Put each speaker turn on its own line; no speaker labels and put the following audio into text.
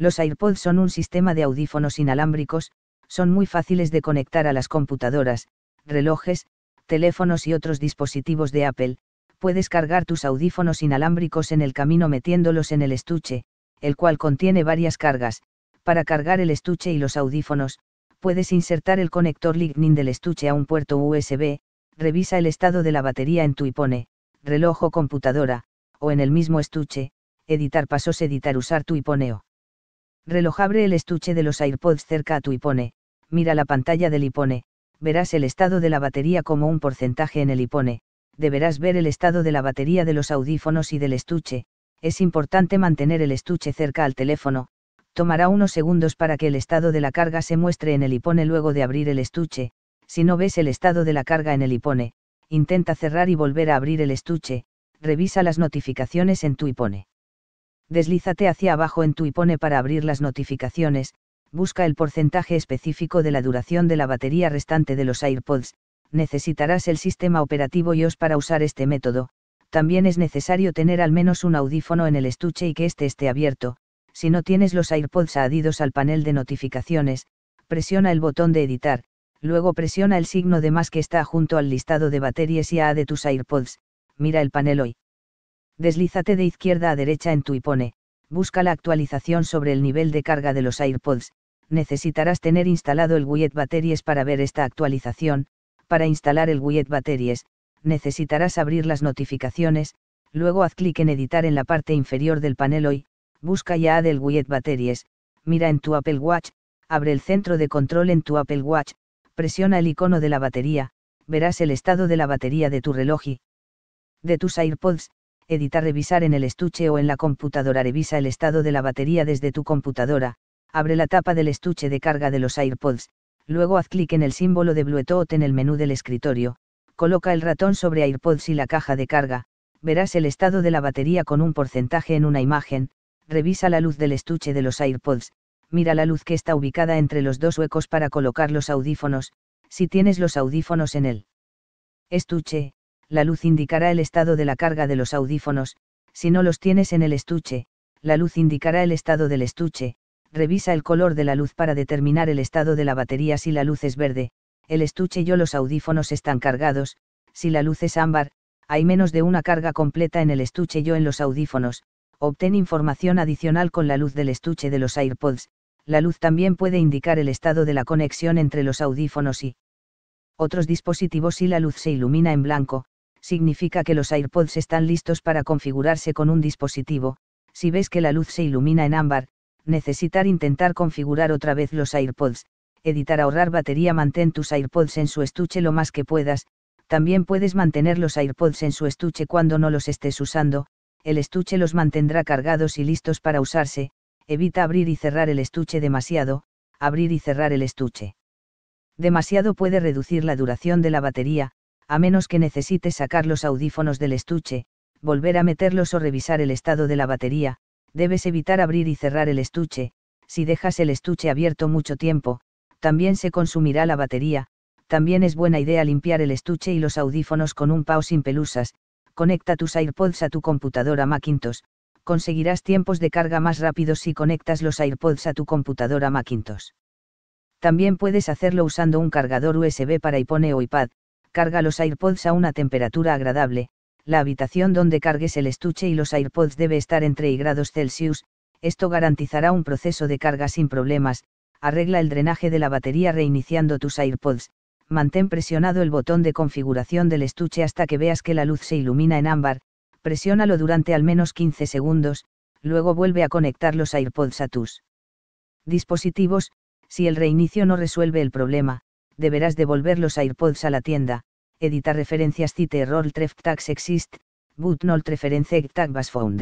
Los AirPods son un sistema de audífonos inalámbricos, son muy fáciles de conectar a las computadoras, relojes, teléfonos y otros dispositivos de Apple, puedes cargar tus audífonos inalámbricos en el camino metiéndolos en el estuche, el cual contiene varias cargas, para cargar el estuche y los audífonos, puedes insertar el conector Lightning del estuche a un puerto USB, revisa el estado de la batería en tu iPhone, reloj o computadora, o en el mismo estuche, editar pasos editar usar tu iPhone. Reloj abre el estuche de los AirPods cerca a tu iPhone, mira la pantalla del iPone, verás el estado de la batería como un porcentaje en el iPhone, deberás ver el estado de la batería de los audífonos y del estuche, es importante mantener el estuche cerca al teléfono, tomará unos segundos para que el estado de la carga se muestre en el iPhone luego de abrir el estuche, si no ves el estado de la carga en el iPhone, intenta cerrar y volver a abrir el estuche, revisa las notificaciones en tu iPhone deslízate hacia abajo en tu iPhone para abrir las notificaciones, busca el porcentaje específico de la duración de la batería restante de los AirPods, necesitarás el sistema operativo iOS para usar este método, también es necesario tener al menos un audífono en el estuche y que éste esté abierto, si no tienes los AirPods adhidos al panel de notificaciones, presiona el botón de editar, luego presiona el signo de más que está junto al listado de baterías y A de tus AirPods, mira el panel hoy deslízate de izquierda a derecha en tu iPhone, busca la actualización sobre el nivel de carga de los AirPods, necesitarás tener instalado el Widget Batteries para ver esta actualización, para instalar el Widget Batteries, necesitarás abrir las notificaciones, luego haz clic en editar en la parte inferior del panel hoy, busca ya del Widget Batteries, mira en tu Apple Watch, abre el centro de control en tu Apple Watch, presiona el icono de la batería, verás el estado de la batería de tu reloj y de tus AirPods, Edita revisar en el estuche o en la computadora revisa el estado de la batería desde tu computadora, abre la tapa del estuche de carga de los AirPods, luego haz clic en el símbolo de Bluetooth en el menú del escritorio, coloca el ratón sobre AirPods y la caja de carga, verás el estado de la batería con un porcentaje en una imagen, revisa la luz del estuche de los AirPods, mira la luz que está ubicada entre los dos huecos para colocar los audífonos, si tienes los audífonos en el estuche, la luz indicará el estado de la carga de los audífonos, si no los tienes en el estuche, la luz indicará el estado del estuche, revisa el color de la luz para determinar el estado de la batería si la luz es verde, el estuche y los audífonos están cargados, si la luz es ámbar, hay menos de una carga completa en el estuche y en los audífonos, obtén información adicional con la luz del estuche de los AirPods, la luz también puede indicar el estado de la conexión entre los audífonos y otros dispositivos si la luz se ilumina en blanco, significa que los AirPods están listos para configurarse con un dispositivo, si ves que la luz se ilumina en ámbar, necesitar intentar configurar otra vez los AirPods, editar ahorrar batería mantén tus AirPods en su estuche lo más que puedas, también puedes mantener los AirPods en su estuche cuando no los estés usando, el estuche los mantendrá cargados y listos para usarse, evita abrir y cerrar el estuche demasiado, abrir y cerrar el estuche. Demasiado puede reducir la duración de la batería, a menos que necesites sacar los audífonos del estuche, volver a meterlos o revisar el estado de la batería, debes evitar abrir y cerrar el estuche, si dejas el estuche abierto mucho tiempo, también se consumirá la batería, también es buena idea limpiar el estuche y los audífonos con un pao sin pelusas, conecta tus AirPods a tu computadora Macintosh, conseguirás tiempos de carga más rápidos si conectas los AirPods a tu computadora Macintosh. También puedes hacerlo usando un cargador USB para iPhone o iPad, carga los AirPods a una temperatura agradable, la habitación donde cargues el estuche y los AirPods debe estar entre y grados Celsius, esto garantizará un proceso de carga sin problemas, arregla el drenaje de la batería reiniciando tus AirPods, mantén presionado el botón de configuración del estuche hasta que veas que la luz se ilumina en ámbar, presiónalo durante al menos 15 segundos, luego vuelve a conectar los AirPods a tus dispositivos, si el reinicio no resuelve el problema, deberás devolver los AirPods a la tienda, editar referencias cite error treft tags exist, but not reference tag was found.